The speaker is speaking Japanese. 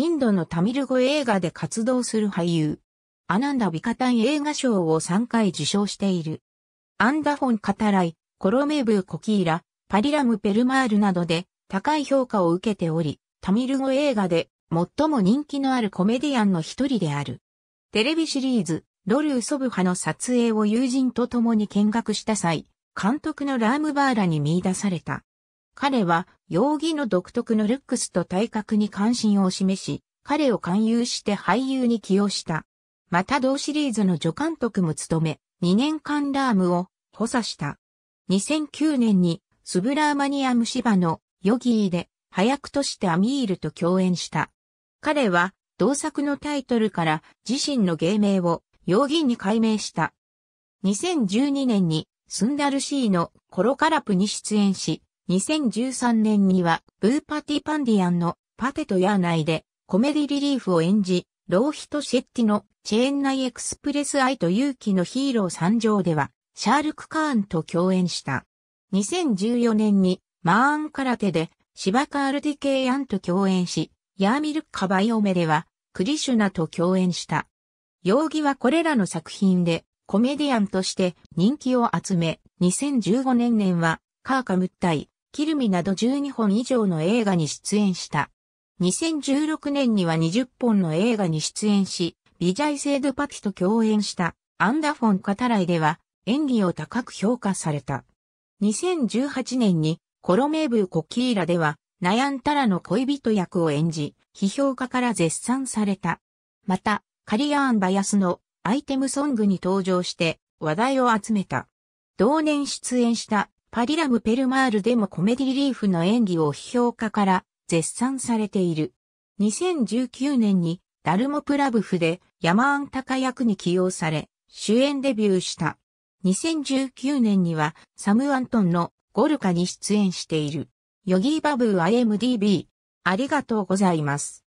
インドのタミル語映画で活動する俳優。アナンダ・ビカタン映画賞を3回受賞している。アンダフォン・カタライ、コロメーブー・コキーラ、パリラム・ペルマールなどで高い評価を受けており、タミル語映画で最も人気のあるコメディアンの一人である。テレビシリーズ、ドルー・ソブハの撮影を友人と共に見学した際、監督のラームバーラに見出された。彼は、容疑の独特のルックスと体格に関心を示し、彼を勧誘して俳優に起用した。また同シリーズの助監督も務め、2年間ラームを補佐した。2009年にスブラーマニアム芝のヨギーで早くとしてアミールと共演した。彼は同作のタイトルから自身の芸名を容疑に改名した。2012年にスンダルシーのコロカラプに出演し、2013年には、ブーパティパンディアンのパテとヤー内でコメディリリーフを演じ、ローヒト・シェッティのチェーン内エクスプレスアイと勇気のヒーロー参上では、シャールク・カーンと共演した。2014年に、マーンカラテで、シバカールディケイアンと共演し、ヤーミル・カバイオメでは、クリシュナと共演した。容疑はこれらの作品で、コメディアンとして人気を集め、2015年年は、カーカムッタイ、キルミなど12本以上の映画に出演した。2016年には20本の映画に出演し、ビジャイセードパティと共演したアンダフォンカタライでは演技を高く評価された。2018年にコロメーブーコキーラではナヤンタラの恋人役を演じ、批評家から絶賛された。また、カリアーン・バヤスのアイテムソングに登場して話題を集めた。同年出演したパリラム・ペルマールでもコメディリーフの演技を批評家から絶賛されている。2019年にダルモプラブフで山タカ役に起用され、主演デビューした。2019年にはサム・アントンのゴルカに出演している。ヨギーバブー IMDB。ありがとうございます。